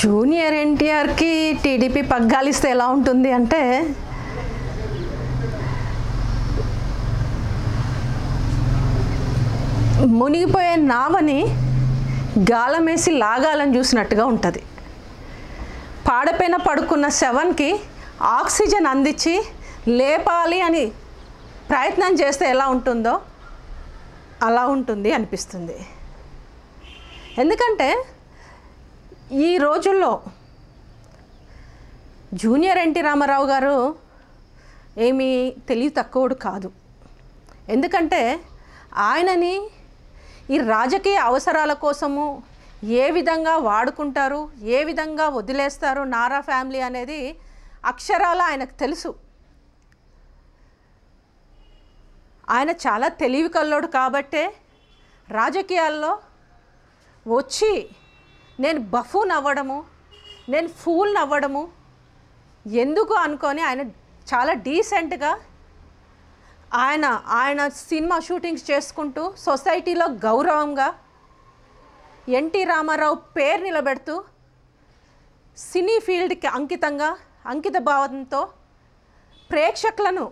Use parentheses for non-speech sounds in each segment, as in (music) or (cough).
junior ఎన్టీఆర్కి TDP పగ్గాలిస్తే ఎలా ఉంటుంది అంటే మునిగిపోయే నావని గాలమేసి లాగాలని చూసినట్టుగా ఉంటుంది పాడపైన పడుకున్న శవన్కి ఆక్సిజన్ అందించి లేపాలి అని ప్రయత్నం చేస్తే ఎలా ఉంటుందో అలా ఉంటుంది అనిపిస్తుంది ఎందుకంటే ఈ రోజుల్లో జూనియర్ ఎన్టీ రామారావు గారు ఏమీ తెలివి తక్కువడు కాదు ఎందుకంటే ఆయనని ఈ రాజకీయ అవసరాల కోసము ఏ విధంగా వాడుకుంటారు ఏ విధంగా వదిలేస్తారు నారా ఫ్యామిలీ అనేది అక్షరాల ఆయనకు తెలుసు ఆయన చాలా తెలివి కల్లోడు కాబట్టే రాజకీయాల్లో వచ్చి నేను బఫూన్ అవ్వడము నేను ఫూల్ని అవ్వడము ఎందుకు అనుకొని ఆయన చాలా డీసెంట్గా ఆయన ఆయన సినిమా షూటింగ్స్ చేసుకుంటూ సొసైటీలో గౌరవంగా ఎన్టీ రామారావు పేరు నిలబెడుతూ సినీ ఫీల్డ్కి అంకితంగా అంకిత భావంతో ప్రేక్షకులను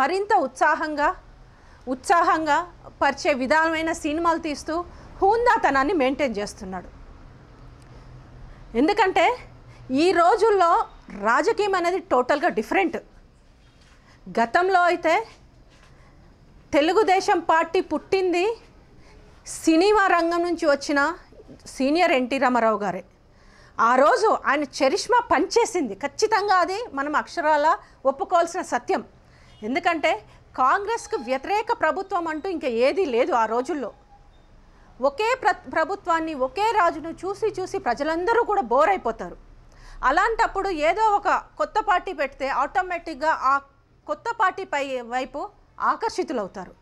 మరింత ఉత్సాహంగా ఉత్సాహంగా పరిచే విధానమైన సినిమాలు తీస్తూ హూందాతనాన్ని మెయింటైన్ చేస్తున్నాడు ఎందుకంటే ఈ రోజుల్లో రాజకీయం అనేది టోటల్గా డిఫరెంట్ గతంలో అయితే తెలుగుదేశం పార్టీ పుట్టింది సినిమా రంగం నుంచి వచ్చిన సీనియర్ ఎన్టీ రామారావు గారే ఆ రోజు ఆయన చరిష్మా పనిచేసింది ఖచ్చితంగా అది మనం అక్షరాల ఒప్పుకోవాల్సిన సత్యం ఎందుకంటే కాంగ్రెస్కు వ్యతిరేక ప్రభుత్వం అంటూ ఇంకా ఏదీ లేదు ఆ రోజుల్లో ఒకే ప్ర ప్రభుత్వాన్ని ఒకే రాజును చూసి చూసి ప్రజలందరూ కూడా బోర్ అయిపోతారు అలాంటప్పుడు ఏదో ఒక కొత్త పార్టీ పెడితే ఆటోమేటిక్గా ఆ కొత్త పార్టీ పై వైపు ఆకర్షితులవుతారు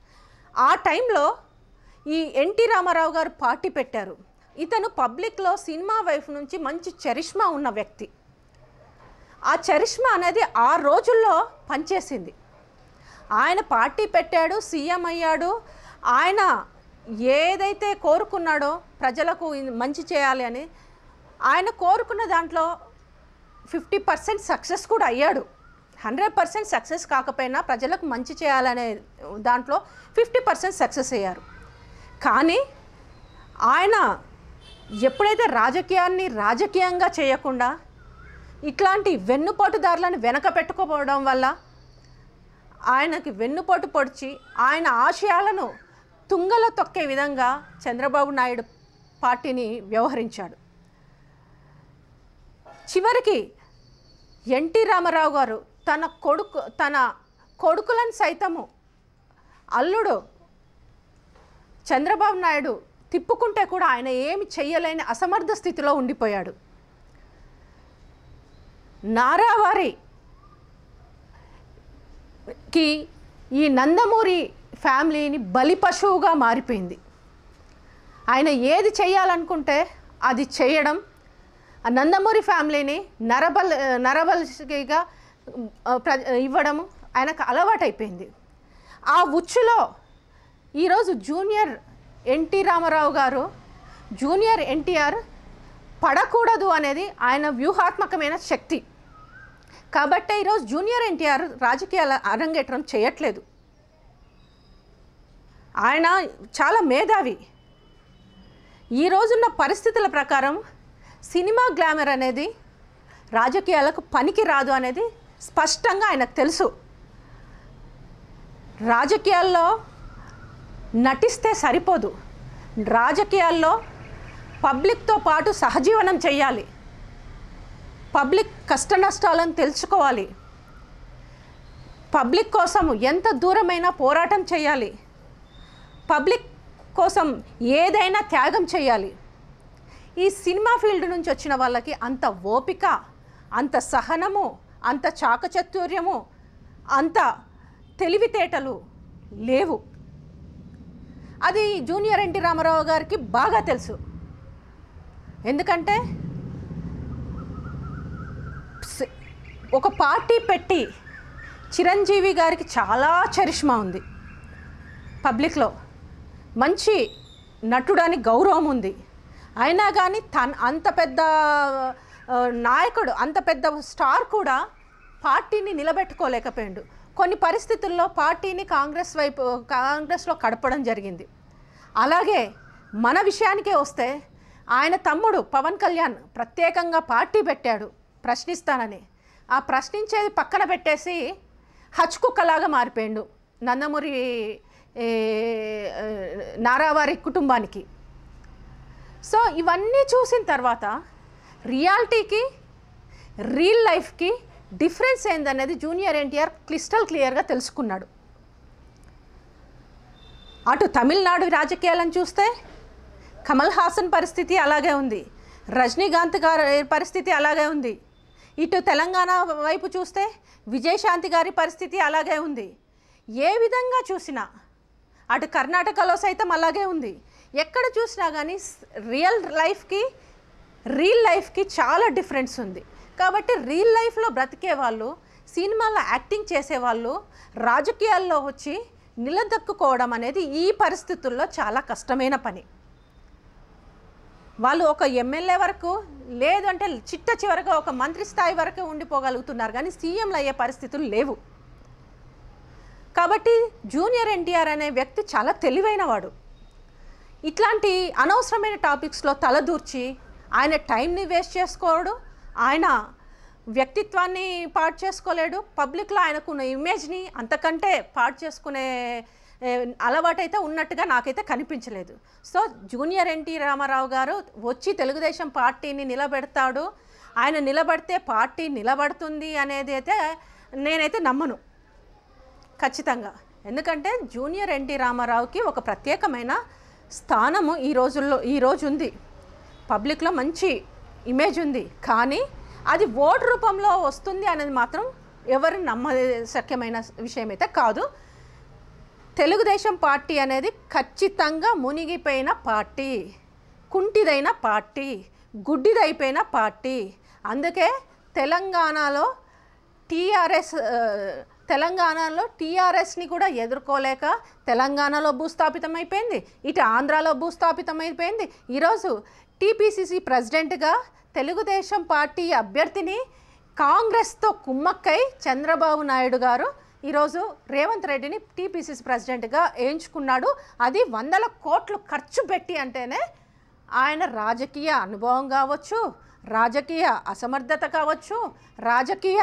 ఆ టైంలో ఈ ఎన్టీ రామారావు గారు పార్టీ పెట్టారు ఇతను పబ్లిక్లో సినిమా వైపు నుంచి మంచి చరిష్మా ఉన్న వ్యక్తి ఆ చరిష్మా అనేది ఆ రోజుల్లో పనిచేసింది ఆయన పార్టీ పెట్టాడు సీఎం అయ్యాడు ఆయన ఏదైతే కోరుకున్నాడో ప్రజలకు మంచి చేయాలి అని ఆయన కోరుకున్న దాంట్లో ఫిఫ్టీ పర్సెంట్ సక్సెస్ కూడా అయ్యాడు హండ్రెడ్ పర్సెంట్ సక్సెస్ కాకపోయినా ప్రజలకు మంచి చేయాలనే దాంట్లో ఫిఫ్టీ పర్సెంట్ సక్సెస్ అయ్యారు కానీ ఆయన ఎప్పుడైతే రాజకీయాన్ని రాజకీయంగా చేయకుండా ఇట్లాంటి వెన్నుపోటుదారులను వెనక పెట్టుకోవడం వల్ల ఆయనకి వెన్నుపోటు పొడిచి ఆయన ఆశయాలను తుంగలో తొక్కే విధంగా చంద్రబాబు నాయుడు పార్టీని వ్యవహరించాడు చివరికి ఎన్టీ రామారావు గారు తన కొడుకు తన కొడుకులను సైతము అల్లుడు చంద్రబాబు నాయుడు తిప్పుకుంటే కూడా ఆయన ఏమి చేయలేని అసమర్థ స్థితిలో ఉండిపోయాడు నారావారికి ఈ నందమూరి ఫ్యామిలీని బలి పశువుగా మారిపోయింది ఆయన ఏది చేయాలనుకుంటే అది చేయడం నందమూరి ఫ్యామిలీని నరబల్ నరబలిగా ప్ర ఇవ్వడం ఆయనకు అలవాటైపోయింది ఆ ఉచ్చులో ఈరోజు జూనియర్ ఎన్టీ రామారావు గారు జూనియర్ ఎన్టీఆర్ పడకూడదు అనేది ఆయన వ్యూహాత్మకమైన శక్తి కాబట్టే ఈరోజు జూనియర్ ఎన్టీఆర్ రాజకీయాల అరంగేట్రం చేయట్లేదు ఆయన చాలా మేధావి ఈ రోజున్న పరిస్థితుల ప్రకారం సినిమా గ్లామర్ అనేది రాజకీయాలకు పనికి రాదు అనేది స్పష్టంగా ఆయనకు తెలుసు రాజకీయాల్లో నటిస్తే సరిపోదు రాజకీయాల్లో పబ్లిక్తో పాటు సహజీవనం చేయాలి పబ్లిక్ కష్ట నష్టాలను తెలుసుకోవాలి పబ్లిక్ కోసం ఎంత దూరమైనా పోరాటం చేయాలి పబ్లిక్ కోసం ఏదైనా త్యాగం చేయాలి ఈ సినిమా ఫీల్డ్ నుంచి వచ్చిన వాళ్ళకి అంత ఓపిక అంత సహనము అంత చాకచతుర్యము అంత తెలివితేటలు లేవు అది జూనియర్ ఎన్టీ రామారావు గారికి బాగా తెలుసు ఎందుకంటే ఒక పార్టీ పెట్టి చిరంజీవి గారికి చాలా చరిష్మా ఉంది పబ్లిక్లో మంచి నటుడని గౌరవం ఉంది అయినా కానీ తన అంత పెద్ద నాయకుడు అంత పెద్ద స్టార్ కూడా పార్టీని నిలబెట్టుకోలేకపోయాడు కొన్ని పరిస్థితుల్లో పార్టీని కాంగ్రెస్ వైపు కాంగ్రెస్లో కడపడం జరిగింది అలాగే మన విషయానికే వస్తే ఆయన తమ్ముడు పవన్ కళ్యాణ్ ప్రత్యేకంగా పార్టీ పెట్టాడు ప్రశ్నిస్తానని ఆ ప్రశ్నించేది పక్కన పెట్టేసి హచ్కుక్కలాగా మారిపోయాడు నందమూరి నారావారి కుటుంబానికి సో ఇవన్నీ చూసిన తర్వాత రియాలిటీకి రియల్ లైఫ్కి డిఫరెన్స్ ఏందనేది జూనియర్ ఎన్టీఆర్ క్లిస్టల్ క్లియర్గా తెలుసుకున్నాడు అటు తమిళనాడు రాజకీయాలను చూస్తే కమల్ హాసన్ పరిస్థితి అలాగే ఉంది రజనీకాంత్ గారి పరిస్థితి అలాగే ఉంది ఇటు తెలంగాణ వైపు చూస్తే విజయశాంతి గారి పరిస్థితి అలాగే ఉంది ఏ విధంగా చూసినా అటు కర్ణాటకలో సైతం అలాగే ఉంది ఎక్కడ చూసినా కానీ రియల్ లైఫ్కి రియల్ లైఫ్కి చాలా డిఫరెన్స్ ఉంది కాబట్టి రియల్ లైఫ్లో బ్రతికే వాళ్ళు సినిమాలో యాక్టింగ్ చేసేవాళ్ళు రాజకీయాల్లో వచ్చి నిలదొక్కుకోవడం అనేది ఈ పరిస్థితుల్లో చాలా కష్టమైన పని వాళ్ళు ఒక ఎమ్మెల్యే వరకు లేదంటే చిట్ట చివరగా ఒక మంత్రి స్థాయి వరకు ఉండిపోగలుగుతున్నారు కానీ సీఎంలు అయ్యే పరిస్థితులు లేవు కాబట్టి జూనియర్ ఎన్టీఆర్ అనే వ్యక్తి చాలా తెలివైనవాడు ఇట్లాంటి అనవసరమైన టాపిక్స్లో తలదూర్చి ఆయన టైంని వేస్ట్ చేసుకోడు ఆయన వ్యక్తిత్వాన్ని పాడు చేసుకోలేడు పబ్లిక్లో ఆయనకున్న ఇమేజ్ని అంతకంటే పాడు చేసుకునే అలవాటైతే ఉన్నట్టుగా నాకైతే కనిపించలేదు సో జూనియర్ ఎన్టీ రామారావు గారు వచ్చి తెలుగుదేశం పార్టీని నిలబెడతాడు ఆయన నిలబడితే పార్టీ నిలబడుతుంది అనేది అయితే నేనైతే నమ్మను ఖచ్చితంగా ఎందుకంటే జూనియర్ ఎన్టీ రామారావుకి ఒక ప్రత్యేకమైన స్థానము ఈ రోజుల్లో ఈరోజు ఉంది పబ్లిక్లో మంచి ఇమేజ్ ఉంది కానీ అది ఓటు రూపంలో వస్తుంది అనేది మాత్రం ఎవరు నమ్మశక్యమైన విషయం అయితే కాదు తెలుగుదేశం పార్టీ అనేది ఖచ్చితంగా మునిగిపోయిన పార్టీ కుంటిదైన పార్టీ గుడ్డిదైపోయిన పార్టీ అందుకే తెలంగాణలో టీఆర్ఎస్ తెలంగాణలో టీఆర్ఎస్ని కూడా ఎదుర్కోలేక తెలంగాణలో భూస్థాపితమైపోయింది ఇటు ఆంధ్రాలో భూస్థాపితమైపోయింది ఈరోజు టీపీసీసీ ప్రెసిడెంట్గా తెలుగుదేశం పార్టీ అభ్యర్థిని కాంగ్రెస్తో కుమ్మక్కై చంద్రబాబు నాయుడు గారు ఈరోజు రేవంత్ రెడ్డిని టీపీసీసీ ప్రెసిడెంట్గా ఎంచుకున్నాడు అది వందల కోట్లు ఖర్చు పెట్టి అంటేనే ఆయన రాజకీయ అనుభవం కావచ్చు రాజకీయ అసమర్థత కావచ్చు రాజకీయ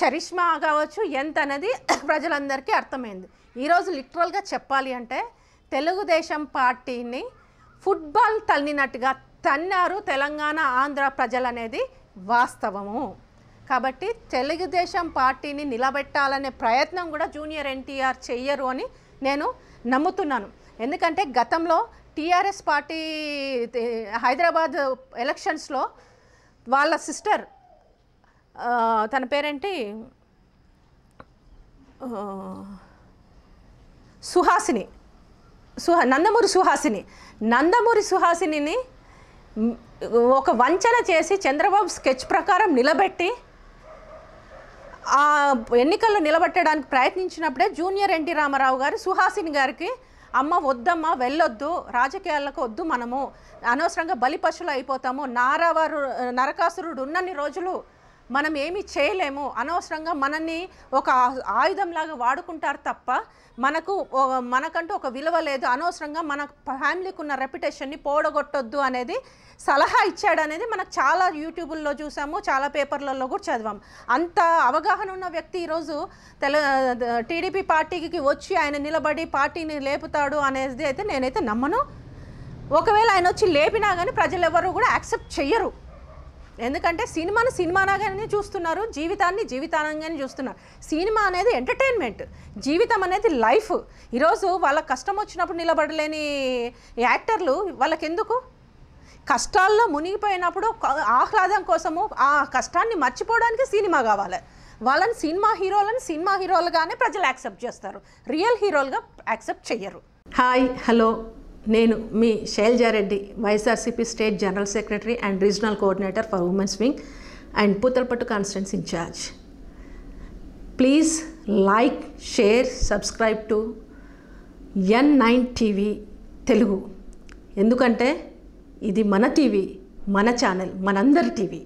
చరిష్మా కావచ్చు ఎంత అనేది (coughs) ప్రజలందరికీ అర్థమైంది ఈరోజు లిటరల్గా చెప్పాలి అంటే తెలుగుదేశం పార్టీని ఫుట్బాల్ తల్లినట్టుగా తన్నారు తెలంగాణ ఆంధ్ర ప్రజలనేది వాస్తవము కాబట్టి తెలుగుదేశం పార్టీని నిలబెట్టాలనే ప్రయత్నం కూడా జూనియర్ ఎన్టీఆర్ చెయ్యరు అని నేను నమ్ముతున్నాను ఎందుకంటే గతంలో టీఆర్ఎస్ పార్టీ హైదరాబాద్ ఎలక్షన్స్లో వాళ్ళ సిస్టర్ తన పేరేంటి సుహాసిని సుహా నందమూరి సుహాసిని నందమూరి సుహాసినిని ఒక వంచన చేసి చంద్రబాబు స్కెచ్ ప్రకారం నిలబెట్టి ఆ ఎన్నికల్లో నిలబెట్టడానికి ప్రయత్నించినప్పుడే జూనియర్ ఎన్టీ రామారావు గారు సుహాసిని గారికి అమ్మ వద్దమ్మా వెళ్ళొద్దు రాజకీయాలకు వద్దు మనము అనవసరంగా బలిపశులు అయిపోతాము నారావారు నరకాసురుడు ఉన్నన్ని రోజులు మనం ఏమి చేయలేము అనవసరంగా మనల్ని ఒక ఆయుధంలాగా వాడుకుంటారు తప్ప మనకు మనకంటూ ఒక విలువ లేదు అనవసరంగా మన ఫ్యామిలీకి ఉన్న రెప్యుటేషన్ని పోడగొట్టొద్దు అనేది సలహా ఇచ్చాడు అనేది మనకు చాలా యూట్యూబుల్లో చూసాము చాలా పేపర్లలో కూడా చదివాం అంత అవగాహన ఉన్న వ్యక్తి ఈరోజు తెల టీడీపీ పార్టీకి వచ్చి ఆయన నిలబడి పార్టీని లేపుతాడు అనేది అయితే నేనైతే నమ్మను ఒకవేళ ఆయన వచ్చి లేపినా కానీ ప్రజలు ఎవరు కూడా యాక్సెప్ట్ చెయ్యరు ఎందుకంటే సినిమాను సినిమానగానే చూస్తున్నారు జీవితాన్ని జీవితానంగానే చూస్తున్నారు సినిమా అనేది ఎంటర్టైన్మెంట్ జీవితం అనేది లైఫ్ ఈరోజు వాళ్ళ కష్టం వచ్చినప్పుడు నిలబడలేని యాక్టర్లు వాళ్ళకెందుకు కష్టాల్లో మునిగిపోయినప్పుడు ఆహ్లాదం కోసము ఆ కష్టాన్ని మర్చిపోవడానికి సినిమా కావాలి వాళ్ళని సినిమా హీరోలను సినిమా హీరోలుగానే ప్రజలు యాక్సెప్ట్ చేస్తారు రియల్ హీరోలుగా యాక్సెప్ట్ చెయ్యరు హాయ్ హలో నేను మీ Sailaja Reddy YSRCP state general secretary and regional coordinator for women's wing and Puthalapattu constituency in charge please like share subscribe to N nine TV Telugu ఎందుకంటే ఇది మన టీవీ మన ఛానల్ మనందరి టీవీ